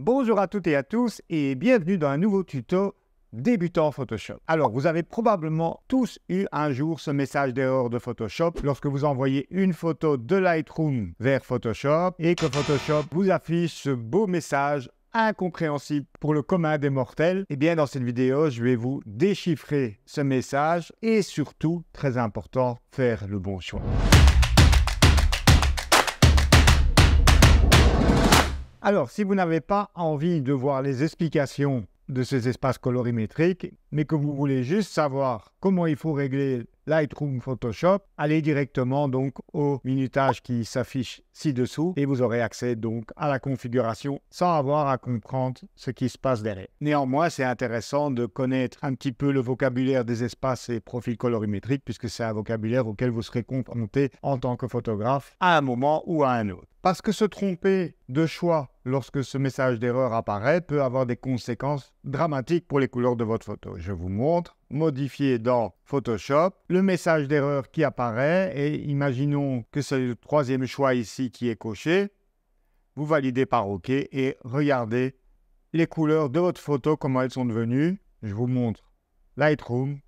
Bonjour à toutes et à tous et bienvenue dans un nouveau tuto débutant Photoshop. Alors, vous avez probablement tous eu un jour ce message d'erreur de Photoshop lorsque vous envoyez une photo de Lightroom vers Photoshop et que Photoshop vous affiche ce beau message incompréhensible pour le commun des mortels, et eh bien dans cette vidéo, je vais vous déchiffrer ce message et surtout, très important, faire le bon choix. Alors, si vous n'avez pas envie de voir les explications de ces espaces colorimétriques, mais que vous voulez juste savoir comment il faut régler Lightroom Photoshop, allez directement donc au minutage qui s'affiche ci-dessous et vous aurez accès donc à la configuration sans avoir à comprendre ce qui se passe derrière. Néanmoins, c'est intéressant de connaître un petit peu le vocabulaire des espaces et profils colorimétriques puisque c'est un vocabulaire auquel vous serez confronté en tant que photographe à un moment ou à un autre. Parce que se tromper de choix lorsque ce message d'erreur apparaît peut avoir des conséquences dramatiques pour les couleurs de votre photo. Je vous montre modifié dans Photoshop, le message d'erreur qui apparaît, et imaginons que c'est le troisième choix ici qui est coché, vous validez par OK et regardez les couleurs de votre photo, comment elles sont devenues. Je vous montre Lightroom,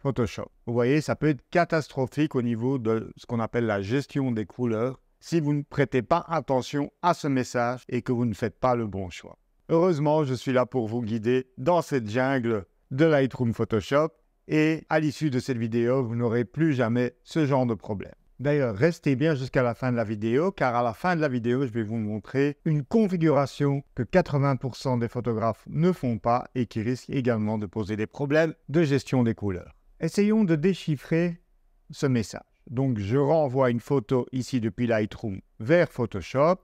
Photoshop. Vous voyez, ça peut être catastrophique au niveau de ce qu'on appelle la gestion des couleurs si vous ne prêtez pas attention à ce message et que vous ne faites pas le bon choix. Heureusement, je suis là pour vous guider dans cette jungle de Lightroom Photoshop et à l'issue de cette vidéo, vous n'aurez plus jamais ce genre de problème. D'ailleurs, restez bien jusqu'à la fin de la vidéo car à la fin de la vidéo, je vais vous montrer une configuration que 80% des photographes ne font pas et qui risque également de poser des problèmes de gestion des couleurs. Essayons de déchiffrer ce message. Donc, je renvoie une photo ici depuis Lightroom vers Photoshop.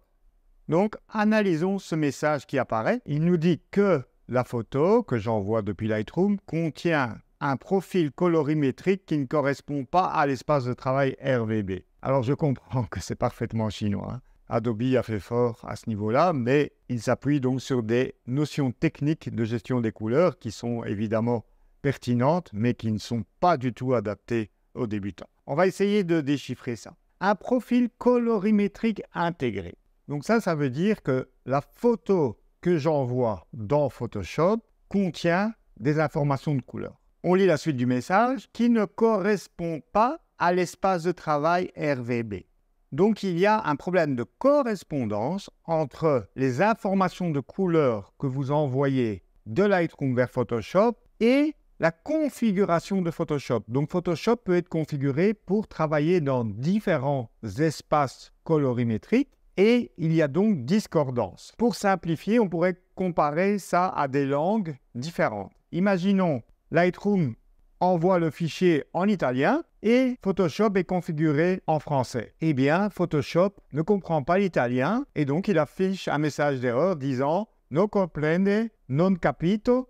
Donc, analysons ce message qui apparaît. Il nous dit que la photo que j'envoie depuis Lightroom contient un profil colorimétrique qui ne correspond pas à l'espace de travail RVB. Alors je comprends que c'est parfaitement chinois. Hein. Adobe a fait fort à ce niveau-là, mais il s'appuie donc sur des notions techniques de gestion des couleurs qui sont évidemment pertinentes, mais qui ne sont pas du tout adaptées aux débutants. On va essayer de déchiffrer ça. Un profil colorimétrique intégré. Donc ça, ça veut dire que la photo que j'envoie dans Photoshop contient des informations de couleur. On lit la suite du message qui ne correspond pas à l'espace de travail RVB. Donc il y a un problème de correspondance entre les informations de couleur que vous envoyez de Lightroom vers Photoshop et la configuration de Photoshop. Donc Photoshop peut être configuré pour travailler dans différents espaces colorimétriques et il y a donc discordance. Pour simplifier, on pourrait comparer ça à des langues différentes. Imaginons Lightroom envoie le fichier en italien et Photoshop est configuré en français. Eh bien, Photoshop ne comprend pas l'italien et donc il affiche un message d'erreur disant No comprende, non capito,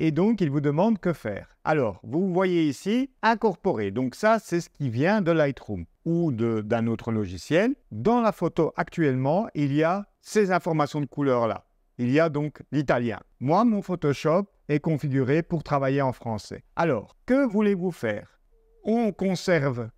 et donc il vous demande que faire. Alors, vous voyez ici, incorporer. Donc ça, c'est ce qui vient de Lightroom ou d'un autre logiciel. Dans la photo actuellement, il y a ces informations de couleur-là. Il y a donc l'italien. Moi, mon Photoshop est configuré pour travailler en français. Alors, que voulez-vous faire On conserve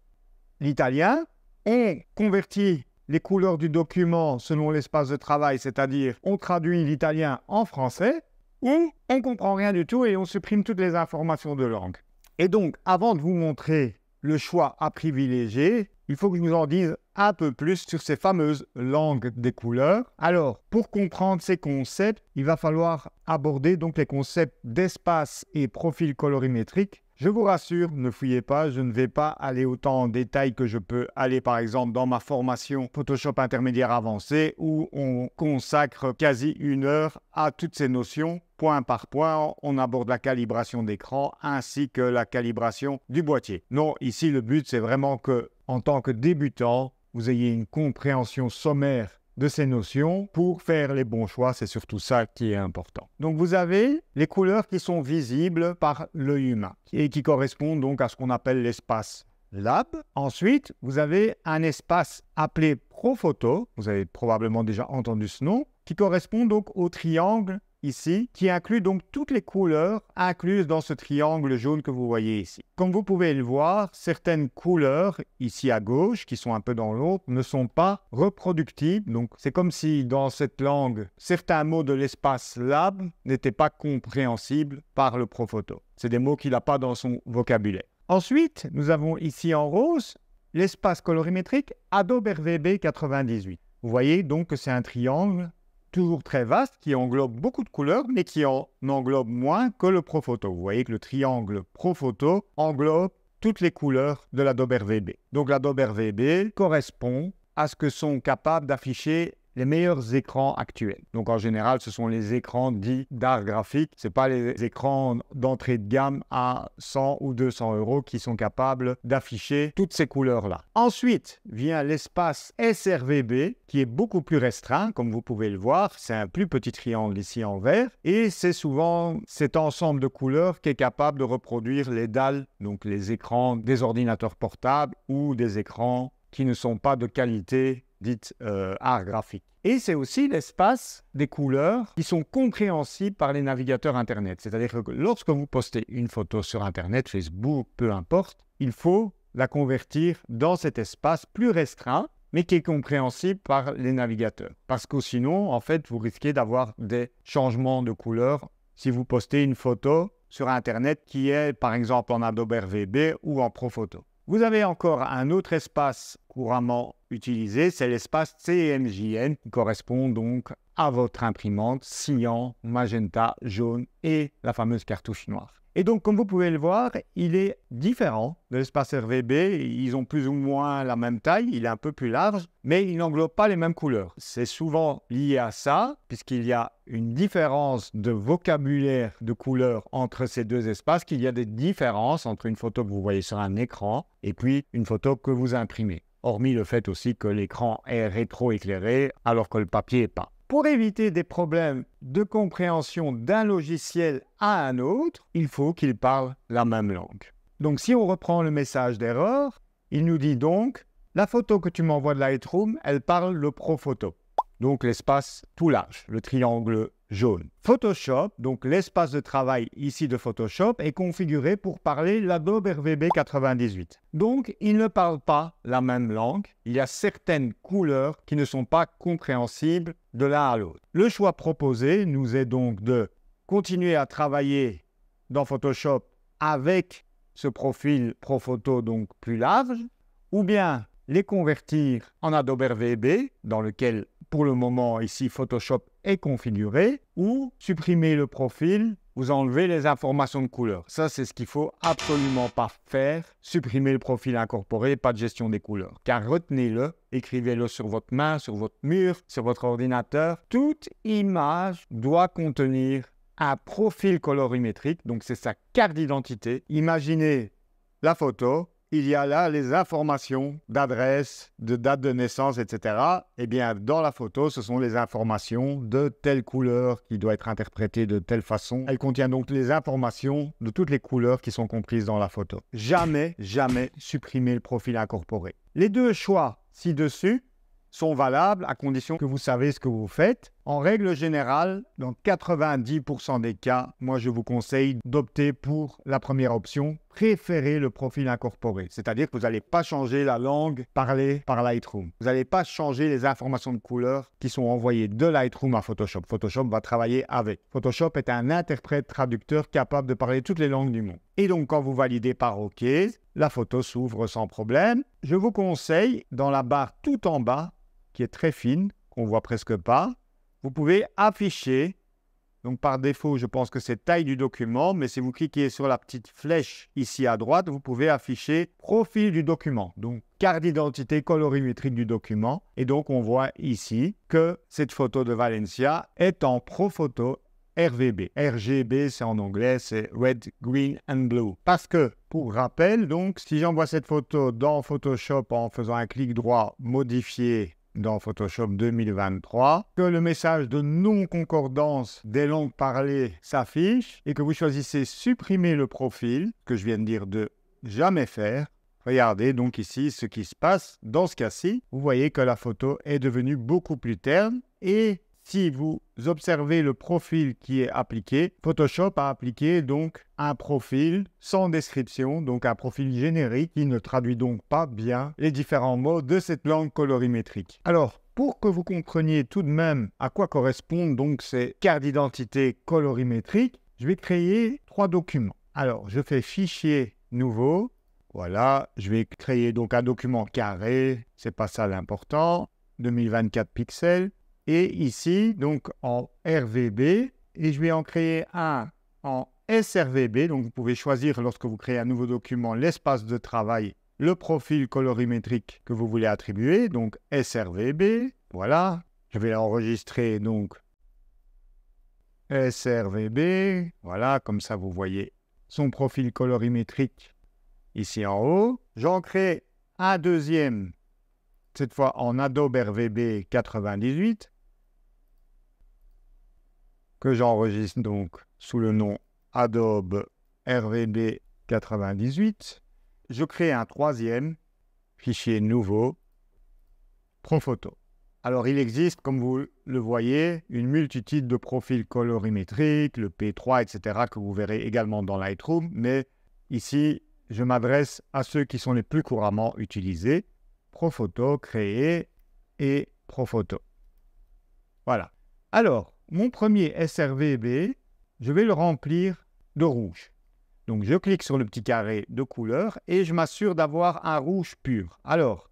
l'italien, on convertit les couleurs du document selon l'espace de travail, c'est-à-dire on traduit l'italien en français, ou on ne comprend rien du tout et on supprime toutes les informations de langue. Et donc, avant de vous montrer le choix à privilégier, il faut que je vous en dise un peu plus sur ces fameuses langues des couleurs. Alors, pour comprendre ces concepts, il va falloir aborder donc les concepts d'espace et profil colorimétrique je vous rassure, ne fouillez pas, je ne vais pas aller autant en détail que je peux aller par exemple dans ma formation Photoshop intermédiaire avancé où on consacre quasi une heure à toutes ces notions. Point par point, on aborde la calibration d'écran ainsi que la calibration du boîtier. Non, ici le but c'est vraiment que en tant que débutant, vous ayez une compréhension sommaire de ces notions pour faire les bons choix. C'est surtout ça qui est important. Donc vous avez les couleurs qui sont visibles par l'œil humain et qui correspondent donc à ce qu'on appelle l'espace lab. Ensuite, vous avez un espace appelé Prophoto. Vous avez probablement déjà entendu ce nom qui correspond donc au triangle ici, qui inclut donc toutes les couleurs incluses dans ce triangle jaune que vous voyez ici. Comme vous pouvez le voir, certaines couleurs, ici à gauche, qui sont un peu dans l'autre, ne sont pas reproductibles. Donc c'est comme si dans cette langue, certains mots de l'espace lab n'étaient pas compréhensibles par le Profoto. C'est des mots qu'il n'a pas dans son vocabulaire. Ensuite, nous avons ici en rose l'espace colorimétrique Adobe RVB 98. Vous voyez donc que c'est un triangle toujours très vaste, qui englobe beaucoup de couleurs, mais qui en englobe moins que le Profoto. Vous voyez que le triangle Profoto englobe toutes les couleurs de la VB. Donc la Dober VB correspond à ce que sont capables d'afficher les meilleurs écrans actuels. Donc en général, ce sont les écrans dits d'art graphique. Ce pas les écrans d'entrée de gamme à 100 ou 200 euros qui sont capables d'afficher toutes ces couleurs-là. Ensuite vient l'espace SRVB qui est beaucoup plus restreint, comme vous pouvez le voir. C'est un plus petit triangle ici en vert et c'est souvent cet ensemble de couleurs qui est capable de reproduire les dalles, donc les écrans des ordinateurs portables ou des écrans qui ne sont pas de qualité dites euh, art graphique. Et c'est aussi l'espace des couleurs qui sont compréhensibles par les navigateurs Internet. C'est-à-dire que lorsque vous postez une photo sur Internet, Facebook, peu importe, il faut la convertir dans cet espace plus restreint, mais qui est compréhensible par les navigateurs. Parce que sinon, en fait, vous risquez d'avoir des changements de couleurs si vous postez une photo sur Internet qui est, par exemple, en Adobe RVB ou en Photo. Vous avez encore un autre espace couramment utilisé, c'est l'espace CMJN, qui correspond donc à votre imprimante cyan, magenta, jaune et la fameuse cartouche noire. Et donc, comme vous pouvez le voir, il est différent de l'espace RVB. Ils ont plus ou moins la même taille, il est un peu plus large, mais il n'englobe pas les mêmes couleurs. C'est souvent lié à ça, puisqu'il y a une différence de vocabulaire de couleurs entre ces deux espaces, qu'il y a des différences entre une photo que vous voyez sur un écran et puis une photo que vous imprimez. Hormis le fait aussi que l'écran est rétroéclairé alors que le papier n'est pas pour éviter des problèmes de compréhension d'un logiciel à un autre, il faut qu'ils parlent la même langue. Donc si on reprend le message d'erreur, il nous dit donc, la photo que tu m'envoies de Lightroom, elle parle le Pro Photo donc l'espace tout large, le triangle jaune. Photoshop, donc l'espace de travail ici de Photoshop, est configuré pour parler l'Adobe RVB 98. Donc, il ne parle pas la même langue. Il y a certaines couleurs qui ne sont pas compréhensibles de l'un à l'autre. Le choix proposé nous est donc de continuer à travailler dans Photoshop avec ce profil Profoto donc plus large, ou bien les convertir en Adobe RVB, dans lequel pour le moment, ici, Photoshop est configuré, ou supprimer le profil, vous enlevez les informations de couleur. Ça, c'est ce qu'il faut absolument pas faire. Supprimer le profil incorporé, pas de gestion des couleurs. Car retenez-le, écrivez-le sur votre main, sur votre mur, sur votre ordinateur. Toute image doit contenir un profil colorimétrique, donc c'est sa carte d'identité. Imaginez la photo, il y a là les informations d'adresse, de date de naissance, etc. Eh bien, dans la photo, ce sont les informations de telle couleur qui doit être interprétée de telle façon. Elle contient donc les informations de toutes les couleurs qui sont comprises dans la photo. Jamais, jamais supprimer le profil incorporé. Les deux choix ci-dessus sont valables à condition que vous savez ce que vous faites en règle générale, dans 90% des cas, moi je vous conseille d'opter pour la première option, préférez le profil incorporé. C'est-à-dire que vous n'allez pas changer la langue parlée par Lightroom. Vous n'allez pas changer les informations de couleur qui sont envoyées de Lightroom à Photoshop. Photoshop va travailler avec. Photoshop est un interprète traducteur capable de parler toutes les langues du monde. Et donc quand vous validez par OK, la photo s'ouvre sans problème. Je vous conseille, dans la barre tout en bas, qui est très fine, qu'on voit presque pas, vous pouvez afficher. Donc par défaut, je pense que c'est taille du document, mais si vous cliquez sur la petite flèche ici à droite, vous pouvez afficher profil du document. Donc carte d'identité colorimétrique du document. Et donc on voit ici que cette photo de Valencia est en Profoto RVB. RGB, c'est en anglais, c'est Red, Green and Blue. Parce que, pour rappel, donc, si j'envoie cette photo dans Photoshop en faisant un clic droit, modifier dans Photoshop 2023, que le message de non-concordance des langues parlées s'affiche et que vous choisissez supprimer le profil, que je viens de dire de jamais faire. Regardez donc ici ce qui se passe dans ce cas-ci. Vous voyez que la photo est devenue beaucoup plus terne et si vous observez le profil qui est appliqué, Photoshop a appliqué donc un profil sans description, donc un profil générique qui ne traduit donc pas bien les différents mots de cette langue colorimétrique. Alors, pour que vous compreniez tout de même à quoi correspondent donc ces cartes d'identité colorimétriques, je vais créer trois documents. Alors, je fais fichier nouveau. Voilà, je vais créer donc un document carré, c'est pas ça l'important, 2024 pixels. Et ici, donc en RVB, et je vais en créer un en SRVB. Donc vous pouvez choisir lorsque vous créez un nouveau document l'espace de travail, le profil colorimétrique que vous voulez attribuer. Donc SRVB, voilà. Je vais l'enregistrer donc SRVB, voilà, comme ça vous voyez son profil colorimétrique ici en haut. J'en crée un deuxième cette fois en Adobe RVB 98, que j'enregistre donc sous le nom Adobe RVB 98. Je crée un troisième fichier nouveau, Profoto. Alors il existe, comme vous le voyez, une multitude de profils colorimétriques, le P3, etc., que vous verrez également dans Lightroom, mais ici, je m'adresse à ceux qui sont les plus couramment utilisés. Profoto, créer et Profoto. Voilà. Alors, mon premier SRVB, je vais le remplir de rouge. Donc, je clique sur le petit carré de couleur et je m'assure d'avoir un rouge pur. Alors,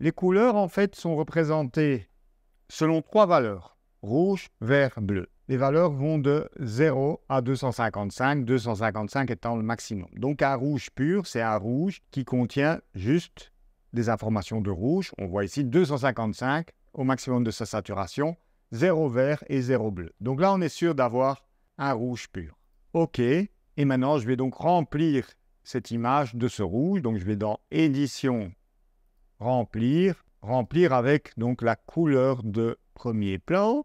les couleurs, en fait, sont représentées selon trois valeurs. Rouge, vert, bleu. Les valeurs vont de 0 à 255, 255 étant le maximum. Donc un rouge pur, c'est un rouge qui contient juste des informations de rouge. On voit ici 255 au maximum de sa saturation, 0 vert et 0 bleu. Donc là, on est sûr d'avoir un rouge pur. OK. Et maintenant, je vais donc remplir cette image de ce rouge. Donc, je vais dans Édition, Remplir, remplir avec donc la couleur de premier plan.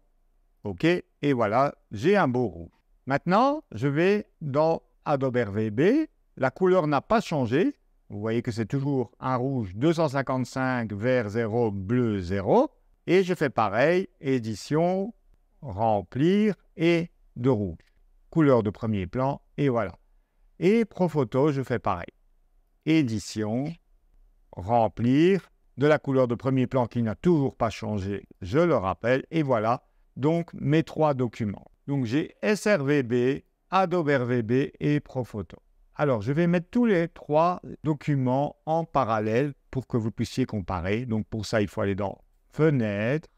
OK. Et voilà, j'ai un beau rouge. Maintenant, je vais dans Adobe RVB. La couleur n'a pas changé, vous voyez que c'est toujours un rouge 255 vert 0 bleu 0. Et je fais pareil, édition, remplir et de rouge. Couleur de premier plan et voilà. Et Profoto, je fais pareil. Édition, remplir, de la couleur de premier plan qui n'a toujours pas changé, je le rappelle. Et voilà donc mes trois documents. Donc j'ai SRVB, Adobe RVB et Profoto. Alors, je vais mettre tous les trois documents en parallèle pour que vous puissiez comparer. Donc, pour ça, il faut aller dans Fenêtre,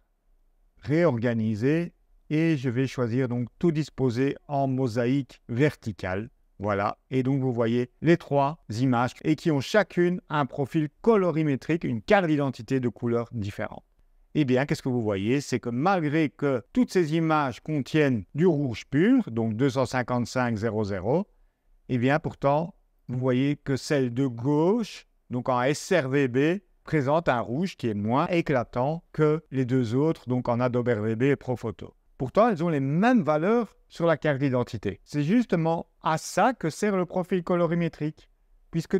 Réorganiser, et je vais choisir donc tout disposer en mosaïque verticale. Voilà, et donc vous voyez les trois images et qui ont chacune un profil colorimétrique, une carte d'identité de couleurs différente. Eh bien, qu'est-ce que vous voyez C'est que malgré que toutes ces images contiennent du rouge pur, donc 255,00, et eh bien pourtant, vous voyez que celle de gauche, donc en SRVB, présente un rouge qui est moins éclatant que les deux autres, donc en Adobe RVB et Profoto. Pourtant, elles ont les mêmes valeurs sur la carte d'identité. C'est justement à ça que sert le profil colorimétrique, puisque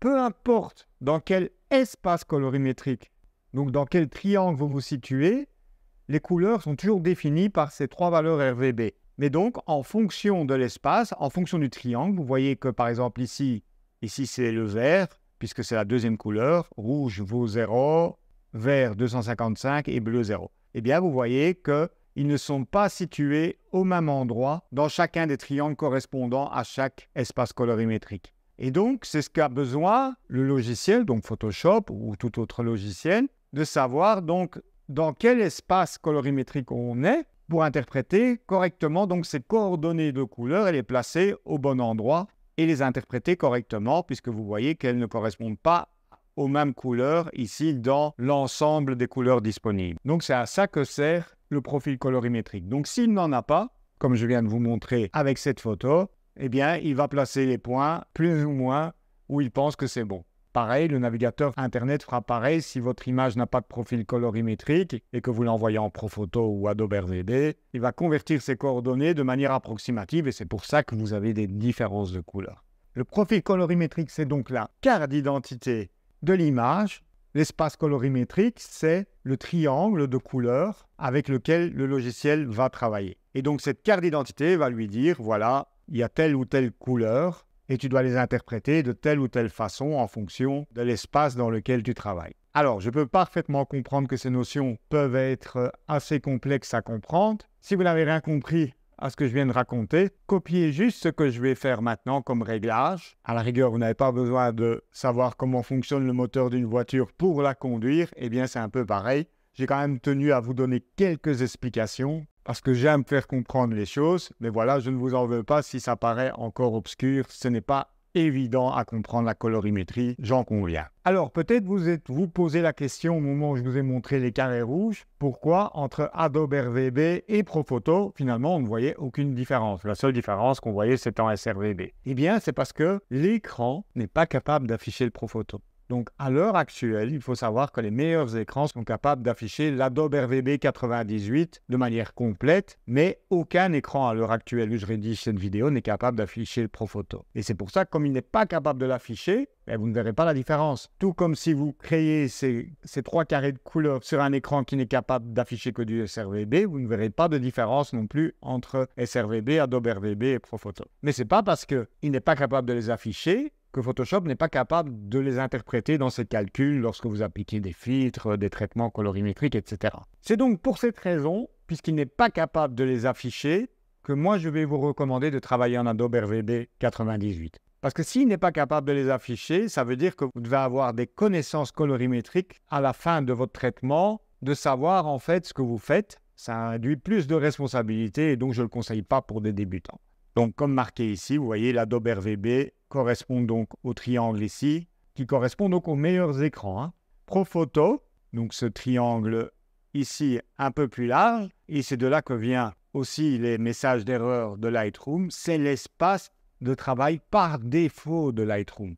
peu importe dans quel espace colorimétrique, donc dans quel triangle vous vous situez, les couleurs sont toujours définies par ces trois valeurs RVB. Mais donc, en fonction de l'espace, en fonction du triangle, vous voyez que par exemple ici, ici c'est le vert, puisque c'est la deuxième couleur, rouge vaut 0, vert 255 et bleu 0. Eh bien, vous voyez que ils ne sont pas situés au même endroit dans chacun des triangles correspondant à chaque espace colorimétrique. Et donc, c'est ce qu'a besoin le logiciel, donc Photoshop ou tout autre logiciel, de savoir donc dans quel espace colorimétrique on est pour interpréter correctement donc ces coordonnées de couleurs, et les placer au bon endroit et les interpréter correctement puisque vous voyez qu'elles ne correspondent pas aux mêmes couleurs ici dans l'ensemble des couleurs disponibles. Donc c'est à ça que sert le profil colorimétrique. Donc s'il n'en a pas, comme je viens de vous montrer avec cette photo, eh bien il va placer les points plus ou moins où il pense que c'est bon. Pareil, le navigateur Internet fera pareil si votre image n'a pas de profil colorimétrique et que vous l'envoyez en Profoto ou Adobe RDD. Il va convertir ses coordonnées de manière approximative et c'est pour ça que vous avez des différences de couleurs. Le profil colorimétrique, c'est donc la carte d'identité de l'image. L'espace colorimétrique, c'est le triangle de couleurs avec lequel le logiciel va travailler. Et donc cette carte d'identité va lui dire, voilà, il y a telle ou telle couleur et tu dois les interpréter de telle ou telle façon en fonction de l'espace dans lequel tu travailles. Alors, je peux parfaitement comprendre que ces notions peuvent être euh, assez complexes à comprendre. Si vous n'avez rien compris à ce que je viens de raconter, copiez juste ce que je vais faire maintenant comme réglage. À la rigueur, vous n'avez pas besoin de savoir comment fonctionne le moteur d'une voiture pour la conduire. Eh bien, c'est un peu pareil. J'ai quand même tenu à vous donner quelques explications parce que j'aime faire comprendre les choses, mais voilà, je ne vous en veux pas si ça paraît encore obscur, ce n'est pas évident à comprendre la colorimétrie, j'en conviens. Alors peut-être vous êtes vous posez la question au moment où je vous ai montré les carrés rouges, pourquoi entre Adobe RVB et Profoto, finalement, on ne voyait aucune différence. La seule différence qu'on voyait, c'était en SRVB. Eh bien, c'est parce que l'écran n'est pas capable d'afficher le Profoto. Donc, à l'heure actuelle, il faut savoir que les meilleurs écrans sont capables d'afficher l'Adobe RVB 98 de manière complète, mais aucun écran à l'heure actuelle où je rédige cette vidéo n'est capable d'afficher le Profoto. Et c'est pour ça que comme il n'est pas capable de l'afficher, eh, vous ne verrez pas la différence. Tout comme si vous créez ces, trois carrés de couleurs sur un écran qui n'est capable d'afficher que du SRVB, vous ne verrez pas de différence non plus entre SRVB, Adobe RVB et Profoto. Mais c'est pas parce qu'il n'est pas capable de les afficher que Photoshop n'est pas capable de les interpréter dans ses calculs lorsque vous appliquez des filtres, euh, des traitements colorimétriques, etc. C'est donc pour cette raison, puisqu'il n'est pas capable de les afficher, que moi je vais vous recommander de travailler en Adobe RVB 98. Parce que s'il n'est pas capable de les afficher, ça veut dire que vous devez avoir des connaissances colorimétriques à la fin de votre traitement, de savoir en fait ce que vous faites. Ça induit plus de responsabilités et donc je ne le conseille pas pour des débutants. Donc, comme marqué ici, vous voyez, la Dober VB correspond donc au triangle ici, qui correspond donc aux meilleurs écrans. Pro hein. Profoto, donc ce triangle ici un peu plus large, et c'est de là que vient aussi les messages d'erreur de Lightroom, c'est l'espace de travail par défaut de Lightroom.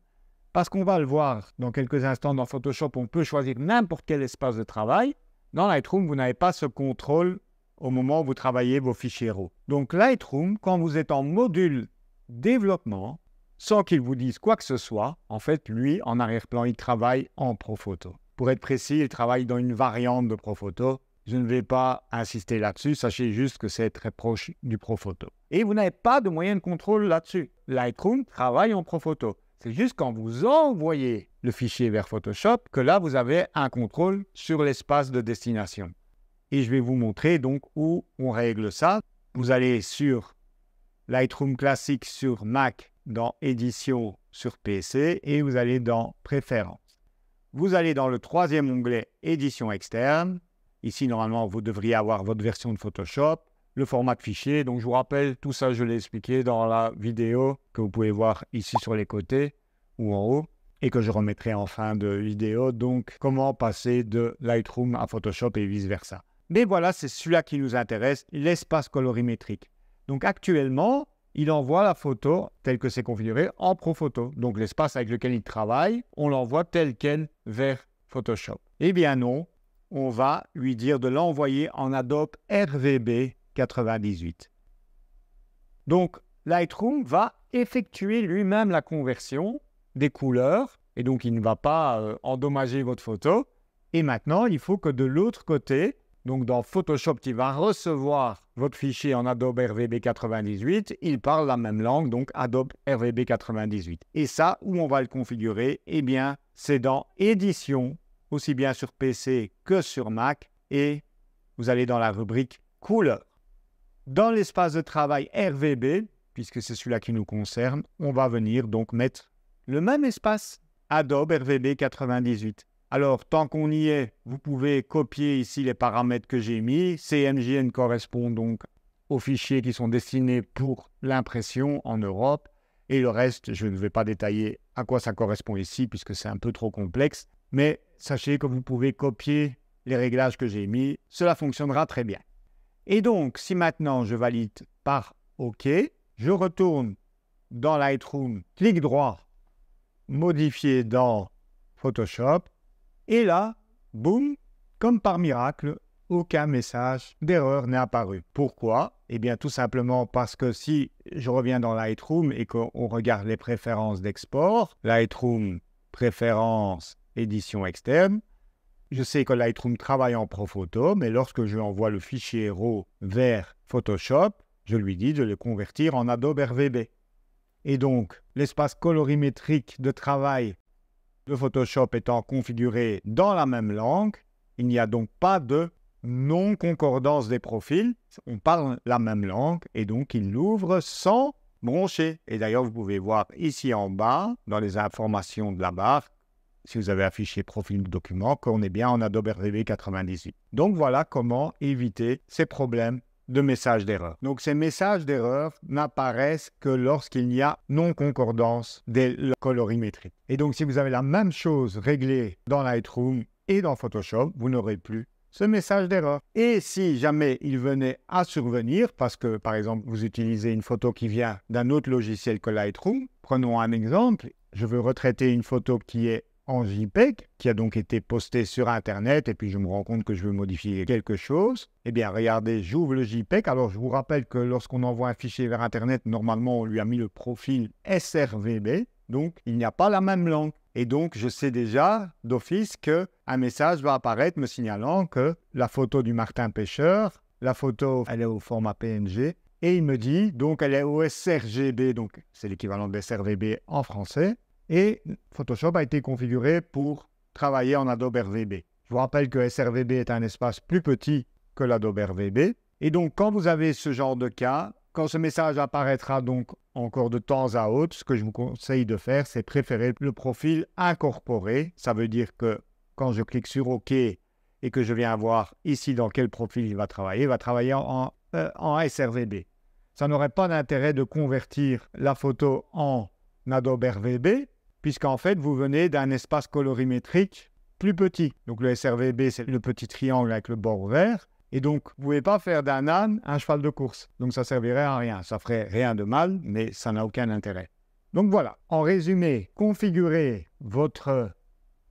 Parce qu'on va le voir dans quelques instants dans Photoshop, on peut choisir n'importe quel espace de travail. Dans Lightroom, vous n'avez pas ce contrôle au moment où vous travaillez vos fichiers RAW. Donc Lightroom, quand vous êtes en module développement, sans qu'il vous dise quoi que ce soit, en fait, lui, en arrière-plan, il travaille en Profoto. Pour être précis, il travaille dans une variante de Profoto. Je ne vais pas insister là-dessus, sachez juste que c'est très proche du Profoto. Et vous n'avez pas de moyen de contrôle là-dessus. Lightroom travaille en Profoto. C'est juste quand vous envoyez le fichier vers Photoshop que là, vous avez un contrôle sur l'espace de destination et je vais vous montrer donc où on règle ça. Vous allez sur Lightroom classique sur Mac dans Édition sur PC et vous allez dans Préférences. Vous allez dans le troisième onglet Édition externe. Ici, normalement, vous devriez avoir votre version de Photoshop, le format de fichier. Donc, je vous rappelle, tout ça, je l'ai expliqué dans la vidéo que vous pouvez voir ici sur les côtés ou en haut et que je remettrai en fin de vidéo. Donc, comment passer de Lightroom à Photoshop et vice-versa. Mais voilà, c'est celui-là qui nous intéresse, l'espace colorimétrique. Donc actuellement, il envoie la photo telle que c'est configuré en Profoto. Donc l'espace avec lequel il travaille, on l'envoie tel quel vers Photoshop. Eh bien non, on va lui dire de l'envoyer en Adobe RVB 98. Donc Lightroom va effectuer lui-même la conversion des couleurs et donc il ne va pas euh, endommager votre photo. Et maintenant, il faut que de l'autre côté, donc dans Photoshop qui va recevoir votre fichier en Adobe RVB 98, il parle la même langue, donc Adobe RVB 98. Et ça, où on va le configurer Eh bien, c'est dans Édition, aussi bien sur PC que sur Mac, et vous allez dans la rubrique Couleur. Dans l'espace de travail RVB, puisque c'est celui-là qui nous concerne, on va venir donc mettre le même espace Adobe RVB 98. Alors, tant qu'on y est, vous pouvez copier ici les paramètres que j'ai mis. CMJN correspond donc aux fichiers qui sont destinés pour l'impression en Europe. Et le reste, je ne vais pas détailler à quoi ça correspond ici, puisque c'est un peu trop complexe. Mais sachez que vous pouvez copier les réglages que j'ai mis. Cela fonctionnera très bien. Et donc, si maintenant je valide par OK, je retourne dans Lightroom, clic droit, modifier dans Photoshop et là, boum, comme par miracle, aucun message d'erreur n'est apparu. Pourquoi Eh bien tout simplement parce que si je reviens dans Lightroom et qu'on regarde les préférences d'export, Lightroom, préférences, édition externe, je sais que Lightroom travaille en Profoto, mais lorsque je envoie le fichier RAW vers Photoshop, je lui dis de le convertir en Adobe RVB. Et donc, l'espace colorimétrique de travail le Photoshop étant configuré dans la même langue, il n'y a donc pas de non-concordance des profils. On parle la même langue et donc il l'ouvre sans broncher. Et d'ailleurs, vous pouvez voir ici en bas, dans les informations de la barre, si vous avez affiché profil de document, qu'on est bien en Adobe RGB 98. Donc voilà comment éviter ces problèmes de messages d'erreur. Donc ces messages d'erreur n'apparaissent que lorsqu'il y a non-concordance des colorimétries. Et donc si vous avez la même chose réglée dans Lightroom et dans Photoshop, vous n'aurez plus ce message d'erreur. Et si jamais il venait à survenir, parce que par exemple vous utilisez une photo qui vient d'un autre logiciel que Lightroom, prenons un exemple, je veux retraiter une photo qui est en JPEG, qui a donc été posté sur Internet, et puis je me rends compte que je veux modifier quelque chose, eh bien regardez, j'ouvre le JPEG. Alors je vous rappelle que lorsqu'on envoie un fichier vers Internet, normalement on lui a mis le profil SRVB, donc il n'y a pas la même langue. Et donc je sais déjà d'office qu'un message va apparaître me signalant que la photo du Martin Pêcheur, la photo elle est au format PNG, et il me dit, donc elle est au sRGB, donc c'est l'équivalent de SRVB en français. Et Photoshop a été configuré pour travailler en Adobe RVB. Je vous rappelle que SRVB est un espace plus petit que l'Adobe RVB. Et donc, quand vous avez ce genre de cas, quand ce message apparaîtra donc encore de temps à autre, ce que je vous conseille de faire, c'est préférer le profil incorporé. Ça veut dire que quand je clique sur OK et que je viens voir ici dans quel profil il va travailler, il va travailler en, euh, en SRVB. Ça n'aurait pas d'intérêt de convertir la photo en Adobe RVB puisqu'en fait, vous venez d'un espace colorimétrique plus petit. Donc le SRVB, c'est le petit triangle avec le bord vert. Et donc, vous ne pouvez pas faire d'un âne un cheval de course. Donc, ça servirait à rien. Ça ferait rien de mal, mais ça n'a aucun intérêt. Donc voilà, en résumé, configurez votre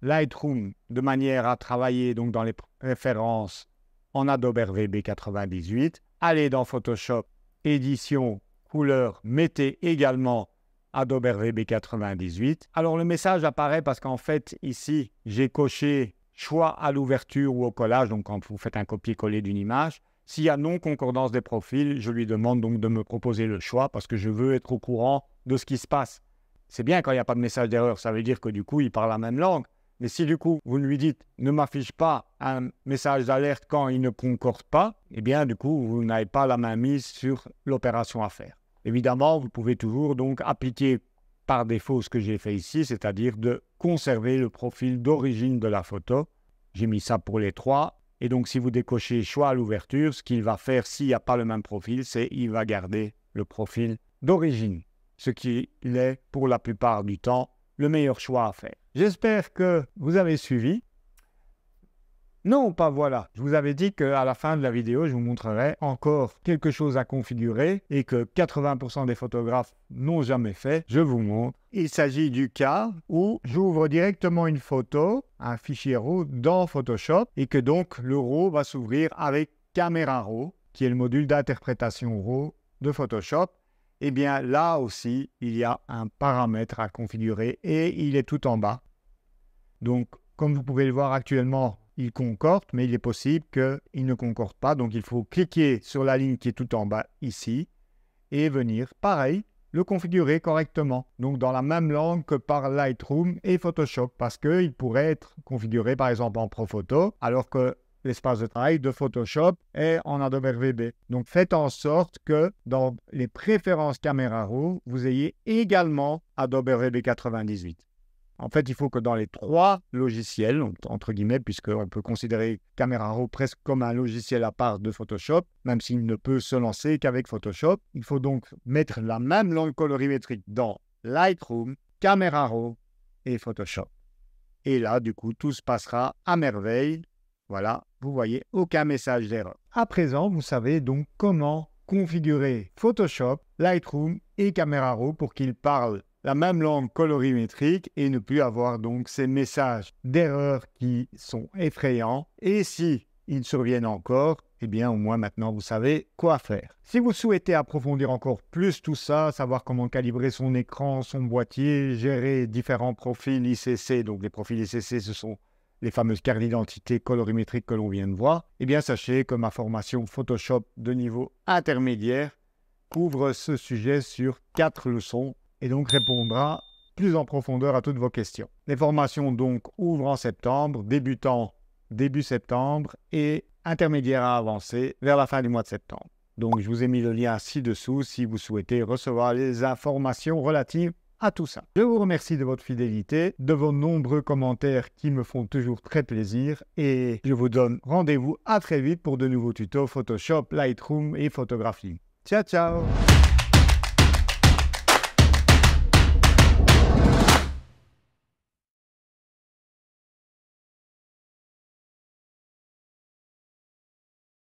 Lightroom de manière à travailler donc dans les références en Adobe RVB 98. Allez dans Photoshop, édition, couleur, mettez également Adobe RVB 98. Alors le message apparaît parce qu'en fait ici j'ai coché choix à l'ouverture ou au collage, donc quand vous faites un copier-coller d'une image. S'il y a non-concordance des profils, je lui demande donc de me proposer le choix parce que je veux être au courant de ce qui se passe. C'est bien quand il n'y a pas de message d'erreur, ça veut dire que du coup il parle la même langue. Mais si du coup vous lui dites ne m'affiche pas un message d'alerte quand il ne concorde pas, eh bien du coup vous n'avez pas la main mise sur l'opération à faire. Évidemment, vous pouvez toujours donc appliquer par défaut ce que j'ai fait ici, c'est-à-dire de conserver le profil d'origine de la photo. J'ai mis ça pour les trois. Et donc, si vous décochez choix à l'ouverture, ce qu'il va faire s'il n'y a pas le même profil, c'est il va garder le profil d'origine, ce qui est pour la plupart du temps le meilleur choix à faire. J'espère que vous avez suivi. Non, pas voilà. Je vous avais dit qu'à la fin de la vidéo, je vous montrerai encore quelque chose à configurer et que 80% des photographes n'ont jamais fait. Je vous montre. Il s'agit du cas où j'ouvre directement une photo, un fichier RAW dans Photoshop et que donc le RAW va s'ouvrir avec Camera RAW, qui est le module d'interprétation RAW de Photoshop. et eh bien là aussi, il y a un paramètre à configurer et il est tout en bas. Donc, comme vous pouvez le voir actuellement, il concorde, mais il est possible qu'il ne concorde pas. Donc il faut cliquer sur la ligne qui est tout en bas ici et venir, pareil, le configurer correctement. Donc dans la même langue que par Lightroom et Photoshop, parce qu'il pourrait être configuré par exemple en Photo, alors que l'espace de travail de Photoshop est en Adobe RVB. Donc faites en sorte que dans les préférences caméra RAW, vous ayez également Adobe RVB 98. En fait, il faut que dans les trois logiciels, entre guillemets, puisqu'on peut considérer Camera Raw presque comme un logiciel à part de Photoshop, même s'il ne peut se lancer qu'avec Photoshop, il faut donc mettre la même langue colorimétrique dans Lightroom, Camera Raw et Photoshop. Et là, du coup, tout se passera à merveille. Voilà, vous voyez aucun message d'erreur. À présent, vous savez donc comment configurer Photoshop, Lightroom et Camera Raw pour qu'ils parlent la même langue colorimétrique et ne plus avoir donc ces messages d'erreur qui sont effrayants. Et si ils surviennent encore, eh bien au moins maintenant vous savez quoi faire. Si vous souhaitez approfondir encore plus tout ça, savoir comment calibrer son écran, son boîtier, gérer différents profils ICC, donc les profils ICC ce sont les fameuses cartes d'identité colorimétriques que l'on vient de voir, eh bien sachez que ma formation Photoshop de niveau intermédiaire couvre ce sujet sur quatre leçons et donc répondra plus en profondeur à toutes vos questions. Les formations donc ouvrent en septembre, débutant début septembre et intermédiaire à avancer vers la fin du mois de septembre. Donc je vous ai mis le lien ci-dessous si vous souhaitez recevoir les informations relatives à tout ça. Je vous remercie de votre fidélité, de vos nombreux commentaires qui me font toujours très plaisir et je vous donne rendez-vous à très vite pour de nouveaux tutos Photoshop, Lightroom et photographie. Ciao ciao